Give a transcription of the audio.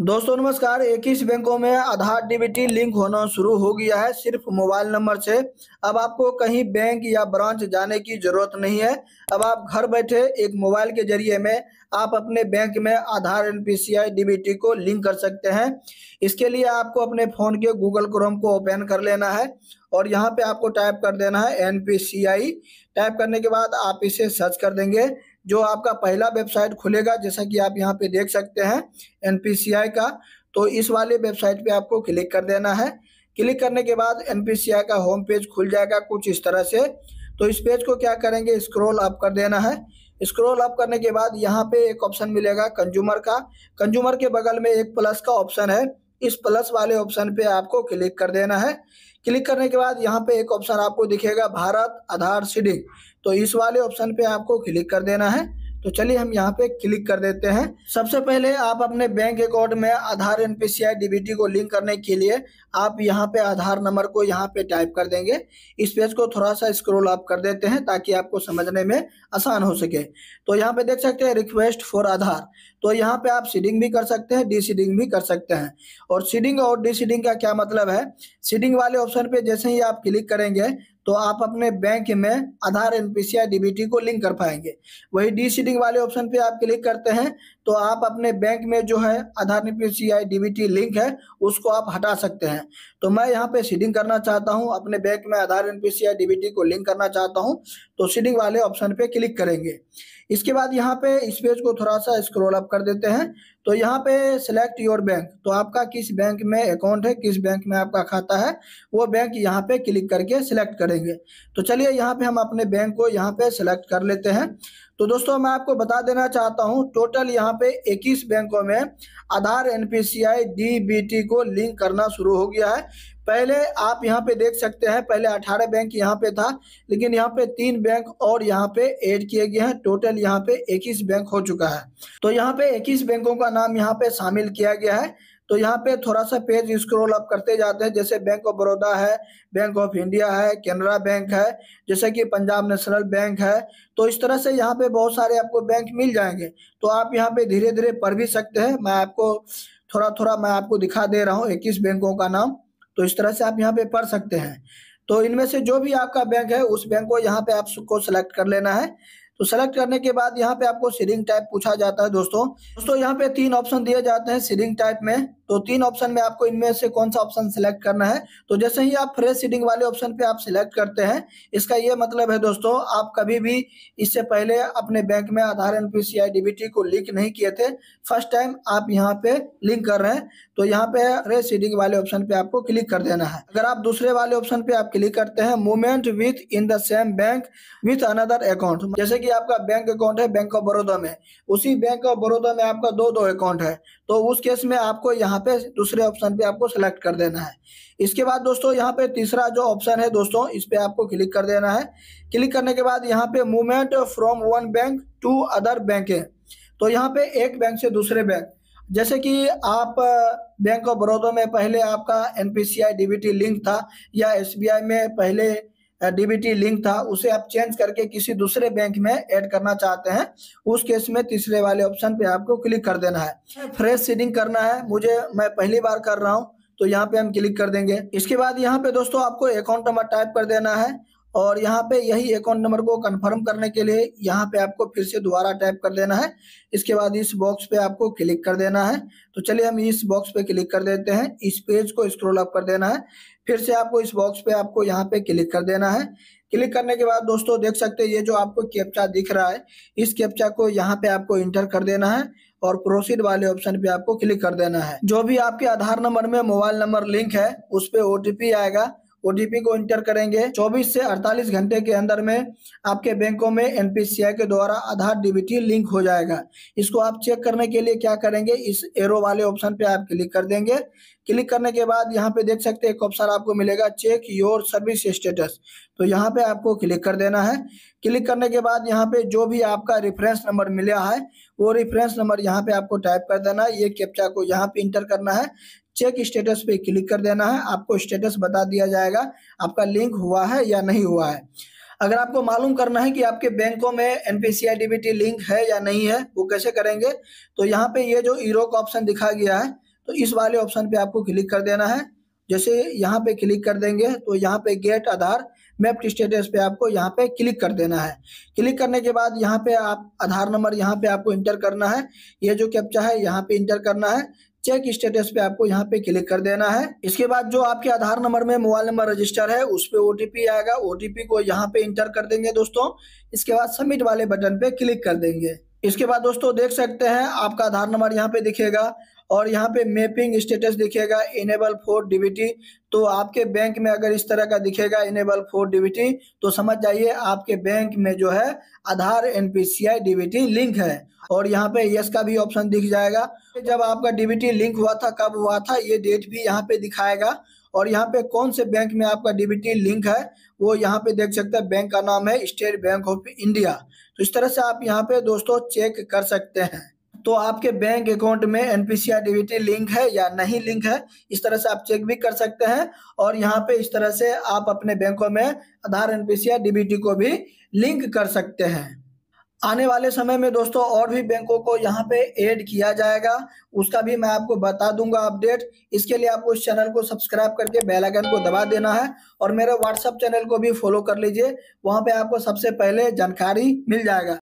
दोस्तों नमस्कार इक्कीस बैंकों में आधार डीबीटी लिंक होना शुरू हो गया है सिर्फ मोबाइल नंबर से अब आपको कहीं बैंक या ब्रांच जाने की जरूरत नहीं है अब आप घर बैठे एक मोबाइल के जरिए में आप अपने बैंक में आधार एन पी डीबीटी को लिंक कर सकते हैं इसके लिए आपको अपने फ़ोन के गूगल क्रोम को ओपन कर लेना है और यहाँ पे आपको टाइप कर देना है एन टाइप करने के बाद आप इसे सर्च कर देंगे जो आपका पहला वेबसाइट खुलेगा जैसा कि आप यहाँ पे देख सकते हैं एन का तो इस वाले वेबसाइट पे आपको क्लिक कर देना है क्लिक करने के बाद एन का होम पेज खुल जाएगा कुछ इस तरह से तो इस पेज को क्या करेंगे स्क्रोल अप कर देना है स्क्रोल अप करने के बाद यहाँ पे एक ऑप्शन मिलेगा कंज्यूमर का कंज्यूमर के बगल में एक प्लस का ऑप्शन है इस प्लस वाले ऑप्शन पे आपको क्लिक कर देना है क्लिक करने के बाद यहाँ पे एक ऑप्शन आपको दिखेगा भारत आधार सीडिंग तो इस वाले ऑप्शन पे आपको क्लिक कर देना है तो चलिए हम यहाँ पे क्लिक कर देते हैं सबसे पहले आप अपने बैंक अकाउंट में आधार एन पी डीबीटी को लिंक करने के लिए आप यहाँ पे आधार नंबर को यहाँ पे टाइप कर देंगे इस पेज को थोड़ा सा स्क्रोल आप कर देते हैं ताकि आपको समझने में आसान हो सके तो यहाँ पे देख सकते हैं रिक्वेस्ट फॉर आधार तो यहाँ पे आप सीडिंग भी कर सकते हैं डी सीडिंग भी कर सकते हैं और सीडिंग और डी सीडिंग का क्या मतलब है सीडिंग वाले ऑप्शन पे जैसे ही आप क्लिक करेंगे तो आप अपने बैंक में आधार एन पी डीबीटी को लिंक कर पाएंगे वही डी सीडिंग वाले ऑप्शन पे आप क्लिक करते हैं तो आप अपने बैंक में जो है Aadhaar N P DBT link है उसको आप हटा सकते हैं तो मैं यहाँ पे सीडिंग करना चाहता हूँ अपने बैंक में आधार एन पी डीबीटी को लिंक करना चाहता हूँ तो सीडिंग वाले ऑप्शन पे क्लिक करेंगे इसके बाद यहाँ पे इस पेज को थोड़ा सा स्क्रोल अप कर देते हैं तो यहाँ पे सिलेक्ट योर बैंक तो आपका किस बैंक में अकाउंट है किस बैंक में आपका खाता है वो बैंक यहाँ पे क्लिक करके सिलेक्ट करेंगे तो चलिए यहाँ पे हम अपने बैंक को यहाँ पे सिलेक्ट कर लेते हैं तो दोस्तों मैं आपको बता देना चाहता हूं टोटल यहां पे 21 बैंकों में आधार एनपीसीआई डीबीटी को लिंक करना शुरू हो गया है पहले आप यहां पे देख सकते हैं पहले 18 बैंक यहां पे था लेकिन यहां पे तीन बैंक और यहां पे ऐड किए गए हैं टोटल यहां पे 21 बैंक हो चुका है तो यहां पे 21 बैंकों का नाम यहां पे शामिल किया गया है तो यहाँ पे थोड़ा सा पेज स्क्रोल अप करते जाते हैं जैसे बैंक ऑफ बड़ौदा है बैंक ऑफ इंडिया है केनरा बैंक है जैसे कि पंजाब नेशनल बैंक है तो इस तरह से यहाँ पे बहुत सारे आपको बैंक मिल जाएंगे तो आप यहाँ पे धीरे धीरे पढ़ भी सकते हैं मैं आपको थोड़ा थोड़ा मैं आपको दिखा दे रहा हूँ इक्कीस बैंकों का नाम तो इस तरह से आप यहाँ पे पढ़ सकते हैं तो इनमें से जो भी आपका बैंक है उस बैंक को यहाँ पे आपको सेलेक्ट कर लेना है तो सेलेक्ट करने के बाद यहाँ पे आपको सीरिंग टाइप पूछा जाता है दोस्तों दोस्तों यहाँ पे तीन ऑप्शन दिए जाते हैं सीरिंग टाइप में तो तीन ऑप्शन में आपको इनमें से कौन सा ऑप्शन सिलेक्ट करना है तो जैसे ही आप फ्रेश सीडिंग वाले ऑप्शन पे आप सिलेक्ट करते हैं इसका ये मतलब है दोस्तों आप कभी भी इससे पहले अपने बैंक में Aadhaar N P C I DBT को लिंक नहीं किए थे फर्स्ट टाइम आप यहाँ पे लिंक कर रहे हैं तो यहाँ पे फ्रेश सीडिंग वाले ऑप्शन पे आपको क्लिक कर देना है अगर आप दूसरे वाले ऑप्शन पे आप क्लिक करते हैं movement within the same bank with another account जैसे कि आपका बैंक अकाउंट है बैंक ऑफ बड़ौदा में उसी बैंक ऑफ बड़ौदा में आपका दो दो अकाउंट है तो उस केस में आपको यहाँ यहाँ पे दूसरे ऑप्शन पे आपको सेलेक्ट कर देना है इसके बाद दोस्तों यहाँ पे तीसरा जो ऑप्शन है दोस्तों इस पर आपको क्लिक कर देना है क्लिक करने के बाद यहाँ पे movement from one bank to other bank है तो यहाँ पे एक बैंक से दूसरे बैंक जैसे कि आप बैंक ऑफ बड़ौदा में पहले आपका एन पी लिंक था या एस में पहले डीबीटी लिंक था उसे आप चेंज करके किसी दूसरे बैंक में ऐड करना चाहते हैं उस केस में तीसरे वाले ऑप्शन पे आपको क्लिक कर देना है फ्रेश सीडिंग करना है मुझे मैं पहली बार कर रहा हूँ तो यहाँ पे हम क्लिक कर देंगे इसके बाद यहाँ पे दोस्तों आपको अकाउंट नंबर टाइप कर देना है और यहाँ पे यही अकाउंट नंबर को कन्फर्म करने के लिए यहाँ पे आपको फिर से दोबारा टाइप कर देना है इसके बाद इस बॉक्स पे आपको क्लिक कर देना है तो चलिए हम इस बॉक्स पे क्लिक कर देते हैं इस पेज को स्क्रॉल अप कर देना है फिर से आपको इस बॉक्स पे आपको यहाँ पे क्लिक कर देना है क्लिक करने के बाद दोस्तों देख सकते हैं ये जो आपको कैप्चा दिख रहा है इस कैप्चा को यहाँ पे आपको इंटर कर देना है और प्रोसीड वाले ऑप्शन पे आपको क्लिक कर देना है जो भी आपके आधार नंबर में मोबाइल नंबर लिंक है उस पर ओ आएगा ओटीपी को इंटर करेंगे 24 से 48 घंटे के अंदर में आपके बैंकों में एनपीसीआई के द्वारा आधार डीबीटी लिंक हो जाएगा इसको आप चेक करने के लिए क्या करेंगे इस एरो वाले ऑप्शन पे आप क्लिक कर देंगे क्लिक करने के बाद यहाँ पे देख सकते हैं एक ऑप्शन आपको मिलेगा चेक योर सर्विस स्टेटस तो यहाँ पे आपको क्लिक कर देना है क्लिक करने के बाद यहाँ पे जो भी आपका रेफरेंस नंबर मिला है वो रेफरेंस नंबर यहाँ पे आपको टाइप कर देना है ये कैप्चा को यहाँ पे इंटर करना है चेक स्टेटस पे क्लिक कर देना है आपको स्टेटस बता दिया जाएगा आपका लिंक हुआ है या नहीं हुआ है अगर आपको मालूम करना है कि आपके बैंकों में एन पी लिंक है या नहीं है वो कैसे करेंगे तो यहाँ पे ये जो ईरो e का ऑप्शन दिखा गया है तो इस वाले ऑप्शन पे आपको क्लिक कर देना है जैसे यहाँ पे क्लिक कर देंगे तो यहाँ पे गेट आधार मैप स्टेटस पे आपको यहाँ पे क्लिक कर देना है क्लिक करने के बाद यहाँ पे आप आधार नंबर यहाँ पे आपको इंटर करना है ये जो कैप्चा है यहाँ पे इंटर करना है चेक स्टेटस पे आपको यहाँ पे क्लिक कर देना है इसके बाद जो आपके आधार नंबर में मोबाइल नंबर रजिस्टर है उस पर ओटीपी आएगा ओटीपी को यहाँ पे इंटर कर देंगे दोस्तों इसके बाद सबमिट वाले बटन पे क्लिक कर देंगे इसके बाद दोस्तों देख सकते हैं आपका आधार नंबर यहाँ पे दिखेगा और यहाँ पे मैपिंग स्टेटस दिखेगा इनेबल फोर डीबीटी तो आपके बैंक में अगर इस तरह का दिखेगा इनेबल फोर डीबीटी तो समझ जाइए आपके बैंक में जो है आधार एनपीसीआई डीबीटी लिंक है और यहाँ पे यस का भी ऑप्शन दिख जाएगा जब आपका डीबीटी लिंक हुआ था कब हुआ था ये डेट भी यहाँ पे दिखाएगा और यहाँ पे कौन से बैंक में आपका डीबीटी लिंक है वो यहाँ पे देख सकते हैं बैंक का नाम है स्टेट बैंक ऑफ इंडिया तो इस तरह से आप यहाँ पे दोस्तों चेक कर सकते हैं तो आपके बैंक अकाउंट में एनपीसीआर डीबीटी लिंक है या नहीं लिंक है इस तरह से आप चेक भी कर सकते हैं और यहाँ पे इस तरह से आप अपने बैंकों में आधार एनपीसीआर डीबीटी को भी लिंक कर सकते हैं आने वाले समय में दोस्तों और भी बैंकों को यहाँ पे ऐड किया जाएगा उसका भी मैं आपको बता दूंगा अपडेट इसके लिए आपको इस चैनल को सब्सक्राइब करके बेल आइकन को दबा देना है और मेरे व्हाट्सअप चैनल को भी फॉलो कर लीजिए वहाँ पे आपको सबसे पहले जानकारी मिल जाएगा